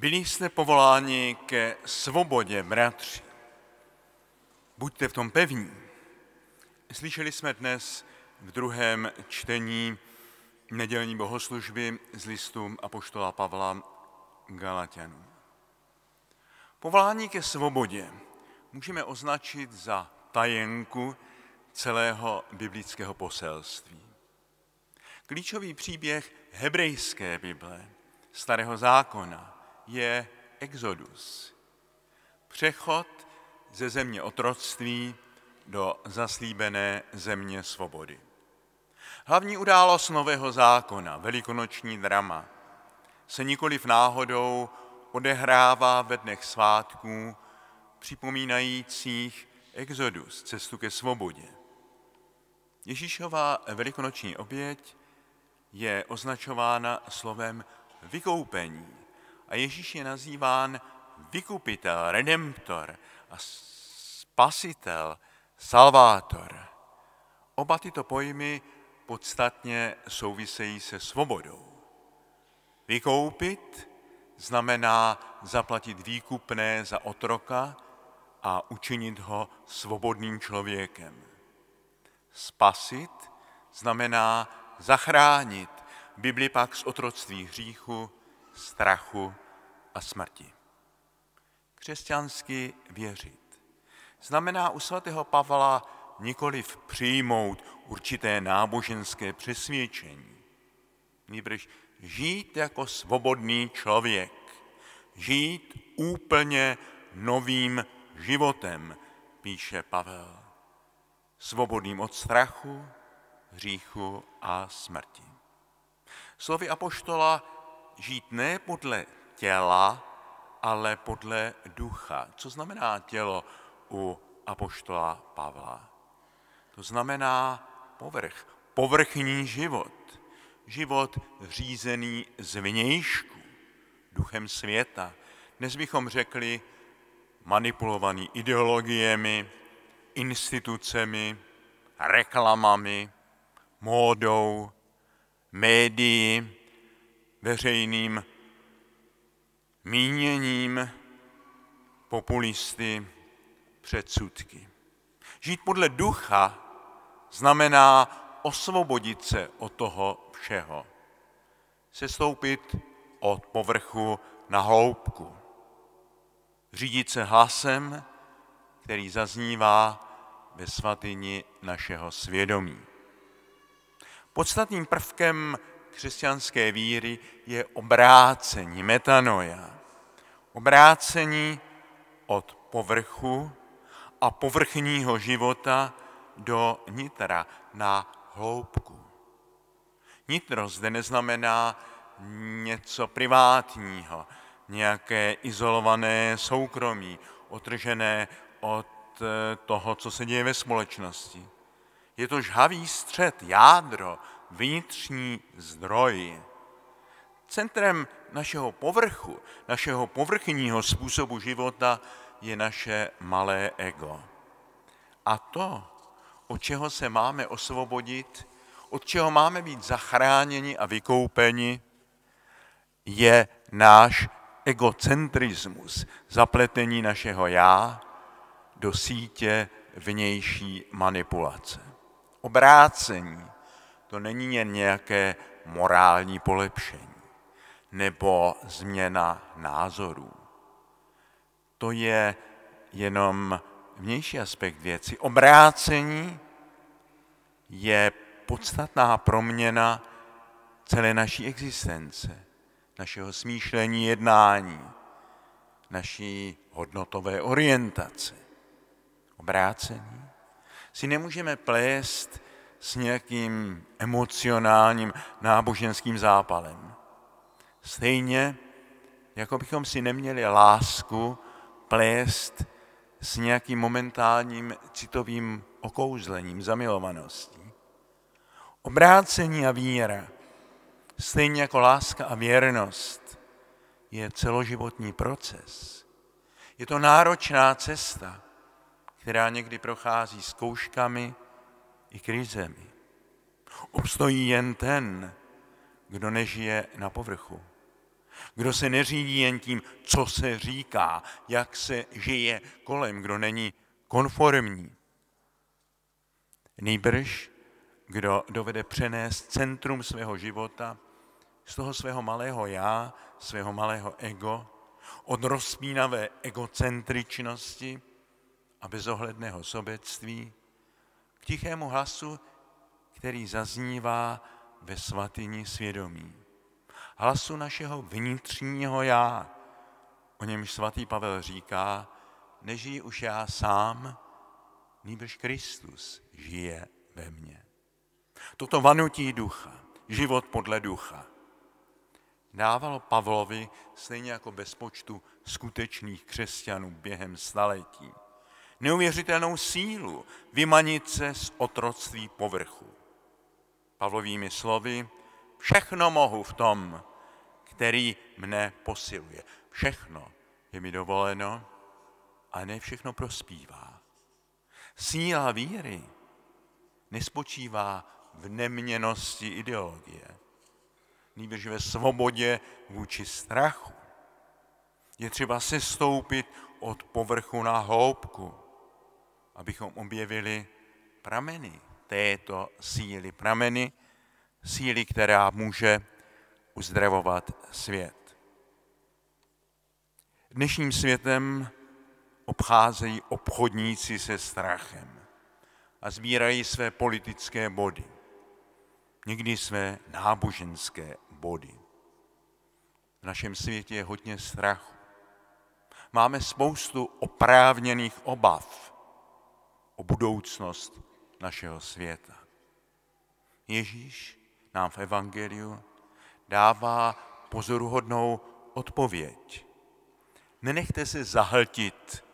Byli jste povoláni ke svobodě, bratři. Buďte v tom pevní. Slyšeli jsme dnes v druhém čtení nedělní bohoslužby z listu Apoštola Pavla Galatianům. Povolání ke svobodě můžeme označit za tajenku celého biblického poselství. Klíčový příběh hebrejské Bible, starého zákona, je exodus, přechod ze země otroctví do zaslíbené země svobody. Hlavní událost Nového zákona, velikonoční drama, se nikoli v náhodou odehrává ve dnech svátků, připomínajících exodus, cestu ke svobodě. Ježíšová velikonoční oběť je označována slovem vykoupení a Ježíš je nazýván vykupitel, redemptor a spasitel, salvátor. Oba tyto pojmy podstatně souvisejí se svobodou. Vykoupit znamená zaplatit výkupné za otroka a učinit ho svobodným člověkem. Spasit znamená zachránit, Bibli pak z otroctví hříchu strachu a smrti. Křesťansky věřit. Znamená u svatého Pavla nikoliv přijmout určité náboženské přesvědčení, nýbrž žít jako svobodný člověk, žít úplně novým životem, píše Pavel, svobodným od strachu, hříchu a smrti. Slovy Apoštola žít ne podle těla, ale podle ducha. Co znamená tělo u apoštola Pavla? To znamená povrch, povrchní život, život řízený vnějšku, duchem světa. Dnes bychom řekli manipulovaný ideologiemi, institucemi, reklamami, módou, médií, veřejným míněním populisty předsudky. Žít podle ducha znamená osvobodit se od toho všeho. Sestoupit od povrchu na hloubku. Řídit se hlasem, který zaznívá ve svatyni našeho svědomí. Podstatným prvkem křesťanské víry je obrácení, metanoja. Obrácení od povrchu a povrchního života do nitra, na hloubku. Nitro zde neznamená něco privátního, nějaké izolované soukromí, otržené od eh, toho, co se děje ve společnosti. Je to žhavý střed, jádro, vnitřní zdroj. Centrem našeho povrchu, našeho povrchního způsobu života je naše malé ego. A to, od čeho se máme osvobodit, od čeho máme být zachráněni a vykoupeni, je náš egocentrismus, zapletení našeho já do sítě vnější manipulace. Obrácení to není jen nějaké morální polepšení nebo změna názorů. To je jenom vnější aspekt věci. Obrácení je podstatná proměna celé naší existence, našeho smýšlení, jednání, naší hodnotové orientace. Obrácení si nemůžeme plést s nějakým emocionálním náboženským zápalem. Stejně, jako bychom si neměli lásku plést s nějakým momentálním citovým okouzlením, zamilovaností. Obrácení a víra, stejně jako láska a věrnost, je celoživotní proces. Je to náročná cesta, která někdy prochází zkouškami, i krizemi. Obstojí jen ten, kdo nežije na povrchu. Kdo se neřídí jen tím, co se říká, jak se žije kolem, kdo není konformní. Nýbrž, kdo dovede přenést centrum svého života z toho svého malého já, svého malého ego, od rozpínavé egocentričnosti a bezohledného sobectví k tichému hlasu, který zaznívá ve svatyni svědomí. Hlasu našeho vnitřního já, o němž svatý Pavel říká, nežijí už já sám, nýbrž Kristus žije ve mně. Toto vanutí ducha, život podle ducha, dávalo Pavlovi, stejně jako bezpočtu skutečných křesťanů během staletí neuvěřitelnou sílu vymanit se z otroctví povrchu. Pavlovými slovy, všechno mohu v tom, který mne posiluje. Všechno je mi dovoleno, a ne všechno prospívá. Síla víry nespočívá v neměnosti ideologie, nýbrž ve svobodě vůči strachu. Je třeba se stoupit od povrchu na hloubku abychom objevili prameny této síly, prameny síly, která může uzdravovat svět. Dnešním světem obcházejí obchodníci se strachem a sbírají své politické body, někdy své náboženské body. V našem světě je hodně strachu. Máme spoustu oprávněných obav o budoucnost našeho světa. Ježíš nám v Evangeliu dává pozoruhodnou odpověď. Nenechte se zahltit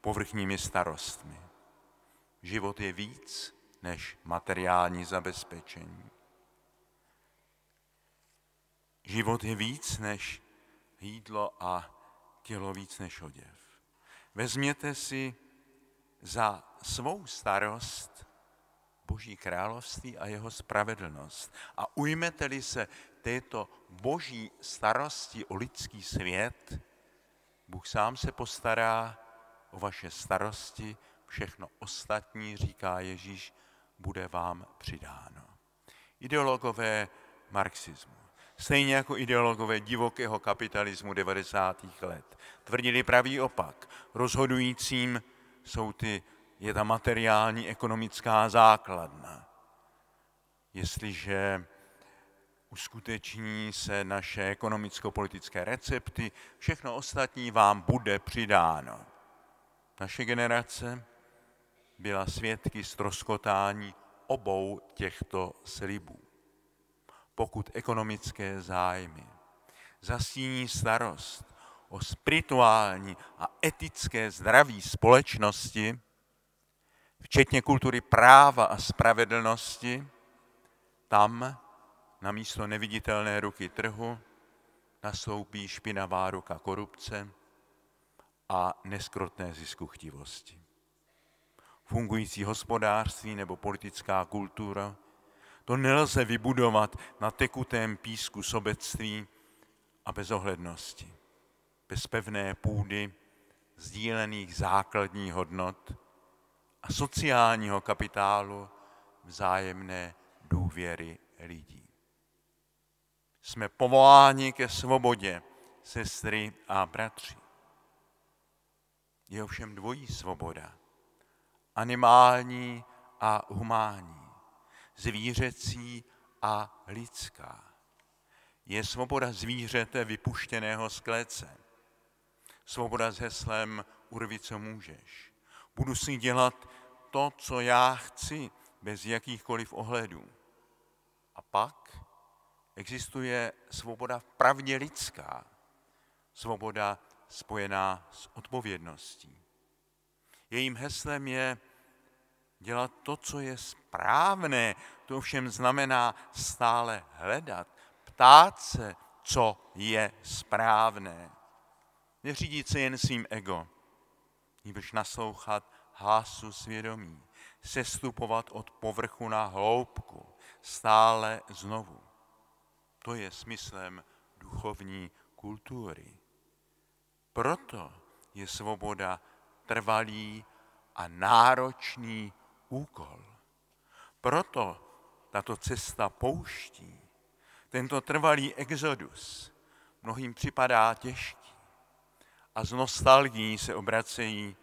povrchními starostmi. Život je víc než materiální zabezpečení. Život je víc než jídlo a tělo víc než oděv. Vezměte si za svou starost Boží království a jeho spravedlnost. A ujmete-li se této boží starosti o lidský svět, Bůh sám se postará o vaše starosti, všechno ostatní, říká Ježíš, bude vám přidáno. Ideologové marxismu, stejně jako ideologové divokého kapitalismu 90. let, tvrdili pravý opak. Rozhodujícím jsou ty, je ta materiální ekonomická základna. Jestliže uskuteční se naše ekonomicko-politické recepty, všechno ostatní vám bude přidáno. Naše generace byla svědky stroskotání obou těchto slibů. Pokud ekonomické zájmy zastíní starost o spirituální a etické zdraví společnosti, včetně kultury práva a spravedlnosti, tam na místo neviditelné ruky trhu nastoupí špinavá ruka korupce a neskrotné ziskuchtivosti. Fungující hospodářství nebo politická kultura to nelze vybudovat na tekutém písku sobectví a bezohlednosti bez pevné půdy sdílených základních hodnot a sociálního kapitálu vzájemné důvěry lidí. Jsme povoláni ke svobodě, sestry a bratři. Je ovšem dvojí svoboda. Animální a humánní. Zvířecí a lidská. Je svoboda zvířete vypuštěného z klece Svoboda s heslem urvi, co můžeš. Budu si dělat to, co já chci, bez jakýchkoliv ohledů. A pak existuje svoboda v pravdě lidská, svoboda spojená s odpovědností. Jejím heslem je dělat to, co je správné, to ovšem znamená stále hledat, ptát se, co je správné neřídit se jen svým ego, nebož naslouchat hlasu svědomí, sestupovat od povrchu na hloubku, stále znovu. To je smyslem duchovní kultury. Proto je svoboda trvalý a náročný úkol. Proto tato cesta pouští, tento trvalý exodus, mnohým připadá těžký a z nostalgií se obracejí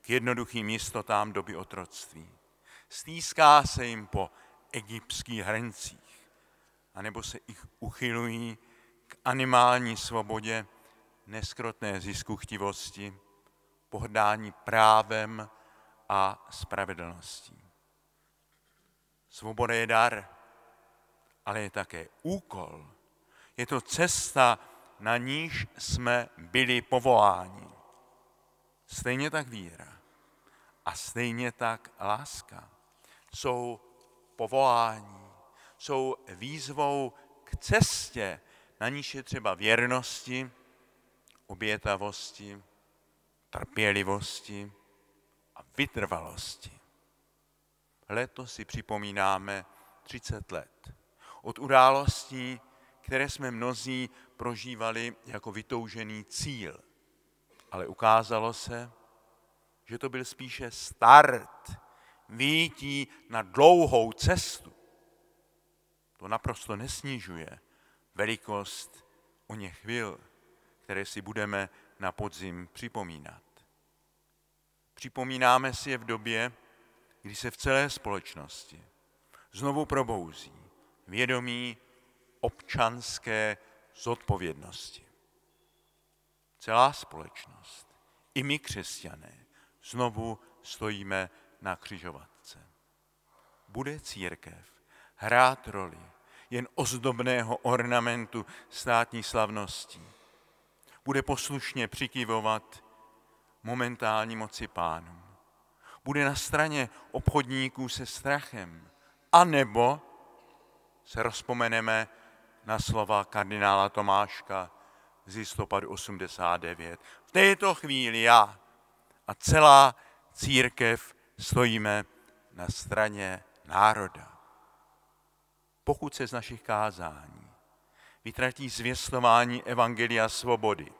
k jednoduchým jistotám doby otroctví. Stýská se jim po egyptských hrncích, anebo se jich uchylují k animální svobodě, neskrotné ziskuchtivosti, pohrdání právem a spravedlností. Svoboda je dar, ale je také úkol. Je to cesta, na níž jsme byli povoláni. Stejně tak víra a stejně tak láska jsou povolání, jsou výzvou k cestě, na níž je třeba věrnosti, obětavosti, trpělivosti a vytrvalosti. Letos si připomínáme 30 let od událostí, které jsme mnozí prožívali jako vytoužený cíl. Ale ukázalo se, že to byl spíše start, výtí na dlouhou cestu. To naprosto nesnižuje velikost o něch chvil, které si budeme na podzim připomínat. Připomínáme si je v době, kdy se v celé společnosti znovu probouzí vědomí občanské zodpovědnosti. Celá společnost, i my křesťané, znovu stojíme na křižovatce. Bude církev hrát roli jen ozdobného ornamentu státní slavností. Bude poslušně přikývovat momentální moci pánům. Bude na straně obchodníků se strachem. A nebo se rozpomeneme na slova kardinála Tomáška z listopadu 89. V této chvíli já a celá církev stojíme na straně národa. Pokud se z našich kázání vytratí zvěstování Evangelia svobody,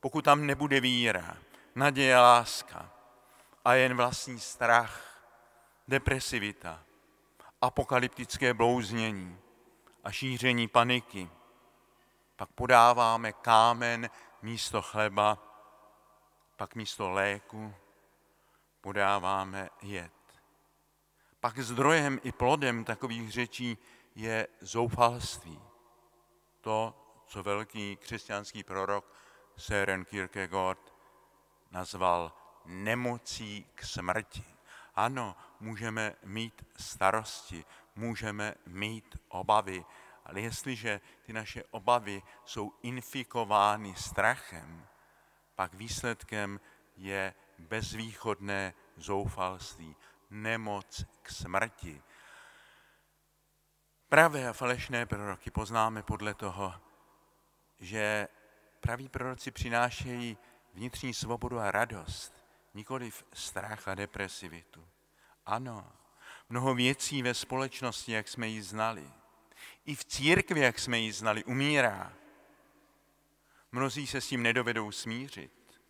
pokud tam nebude víra, naděje, láska a jen vlastní strach, depresivita, apokalyptické blouznění, a šíření paniky. Pak podáváme kámen místo chleba, pak místo léku podáváme jed. Pak zdrojem i plodem takových řečí je zoufalství. To, co velký křesťanský prorok Søren Kierkegaard nazval nemocí k smrti. Ano, můžeme mít starosti, můžeme mít obavy. Ale jestliže ty naše obavy jsou infikovány strachem, pak výsledkem je bezvýchodné zoufalství, nemoc k smrti. Pravé a falešné proroky poznáme podle toho, že praví proroci přinášejí vnitřní svobodu a radost, v strach a depresivitu. Ano, mnoho věcí ve společnosti, jak jsme ji znali, i v církvi, jak jsme ji znali, umírá. Mnozí se s tím nedovedou smířit.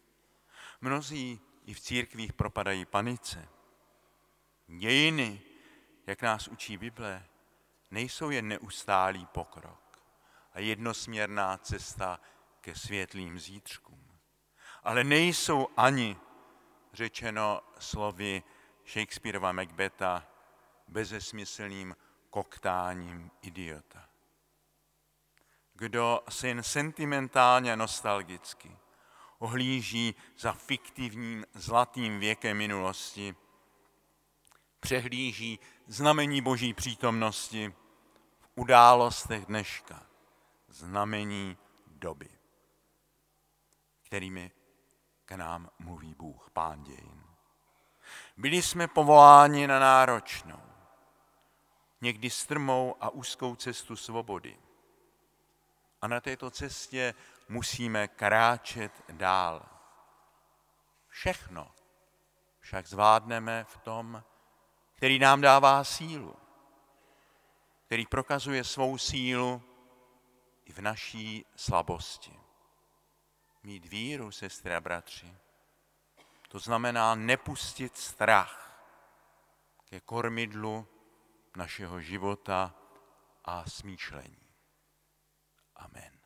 Mnozí i v církvích propadají panice. Dějiny, jak nás učí Bible, nejsou jen neustálý pokrok a jednosměrná cesta ke světlým zítřkům. Ale nejsou ani, řečeno slovy, Shakespeareova Macbeta bezesmyslným koktáním idiota. Kdo se jen sentimentálně nostalgicky ohlíží za fiktivním zlatým věkem minulosti, přehlíží znamení boží přítomnosti v událostech dneška, znamení doby, kterými k nám mluví Bůh, Pán dějin. Byli jsme povoláni na náročnou, někdy strmou a úzkou cestu svobody. A na této cestě musíme kráčet dál. Všechno však zvládneme v tom, který nám dává sílu, který prokazuje svou sílu i v naší slabosti. Mít víru, sestry a bratři. To znamená nepustit strach ke kormidlu našeho života a smýšlení. Amen.